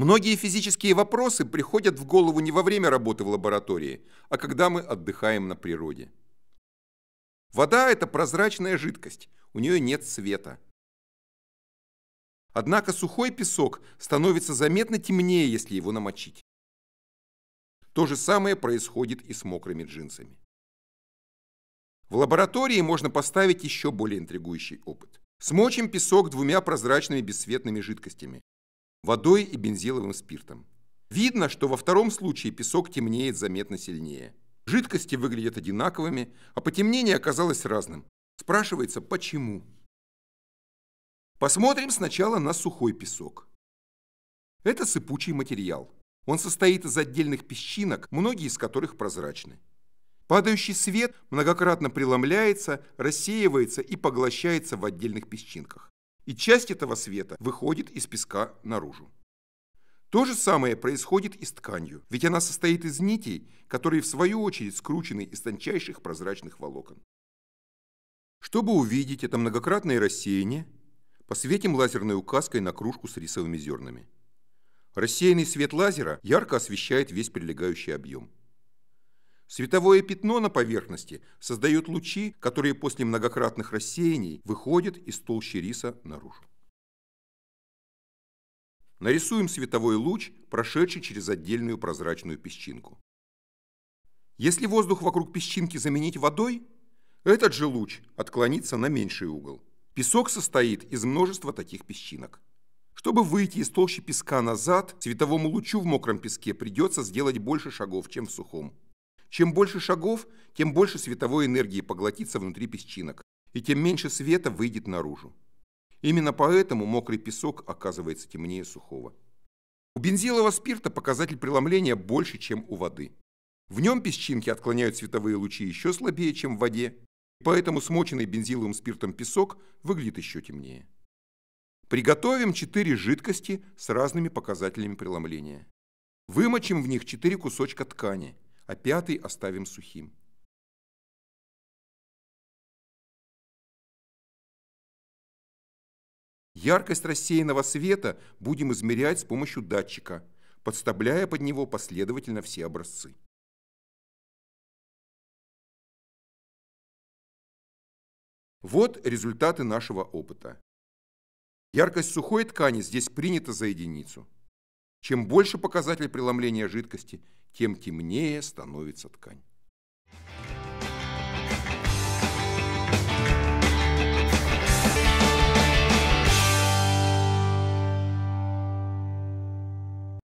Многие физические вопросы приходят в голову не во время работы в лаборатории, а когда мы отдыхаем на природе. Вода – это прозрачная жидкость, у нее нет света. Однако сухой песок становится заметно темнее, если его намочить. То же самое происходит и с мокрыми джинсами. В лаборатории можно поставить еще более интригующий опыт. Смочим песок двумя прозрачными бесцветными жидкостями водой и бензиловым спиртом. Видно, что во втором случае песок темнеет заметно сильнее. Жидкости выглядят одинаковыми, а потемнение оказалось разным. Спрашивается, почему? Посмотрим сначала на сухой песок. Это сыпучий материал. Он состоит из отдельных песчинок, многие из которых прозрачны. Падающий свет многократно преломляется, рассеивается и поглощается в отдельных песчинках и часть этого света выходит из песка наружу. То же самое происходит и с тканью, ведь она состоит из нитей, которые в свою очередь скручены из тончайших прозрачных волокон. Чтобы увидеть это многократное рассеяние, посветим лазерной указкой на кружку с рисовыми зернами. Рассеянный свет лазера ярко освещает весь прилегающий объем. Световое пятно на поверхности создает лучи, которые после многократных рассеяний выходят из толщи риса наружу. Нарисуем световой луч, прошедший через отдельную прозрачную песчинку. Если воздух вокруг песчинки заменить водой, этот же луч отклонится на меньший угол. Песок состоит из множества таких песчинок. Чтобы выйти из толщи песка назад, световому лучу в мокром песке придется сделать больше шагов, чем в сухом. Чем больше шагов, тем больше световой энергии поглотится внутри песчинок, и тем меньше света выйдет наружу. Именно поэтому мокрый песок оказывается темнее сухого. У бензилового спирта показатель преломления больше, чем у воды. В нем песчинки отклоняют световые лучи еще слабее, чем в воде, поэтому смоченный бензиловым спиртом песок выглядит еще темнее. Приготовим 4 жидкости с разными показателями преломления. Вымочим в них 4 кусочка ткани – а пятый оставим сухим. Яркость рассеянного света будем измерять с помощью датчика, подставляя под него последовательно все образцы. Вот результаты нашего опыта. Яркость сухой ткани здесь принята за единицу. Чем больше показатель преломления жидкости – тем темнее становится ткань.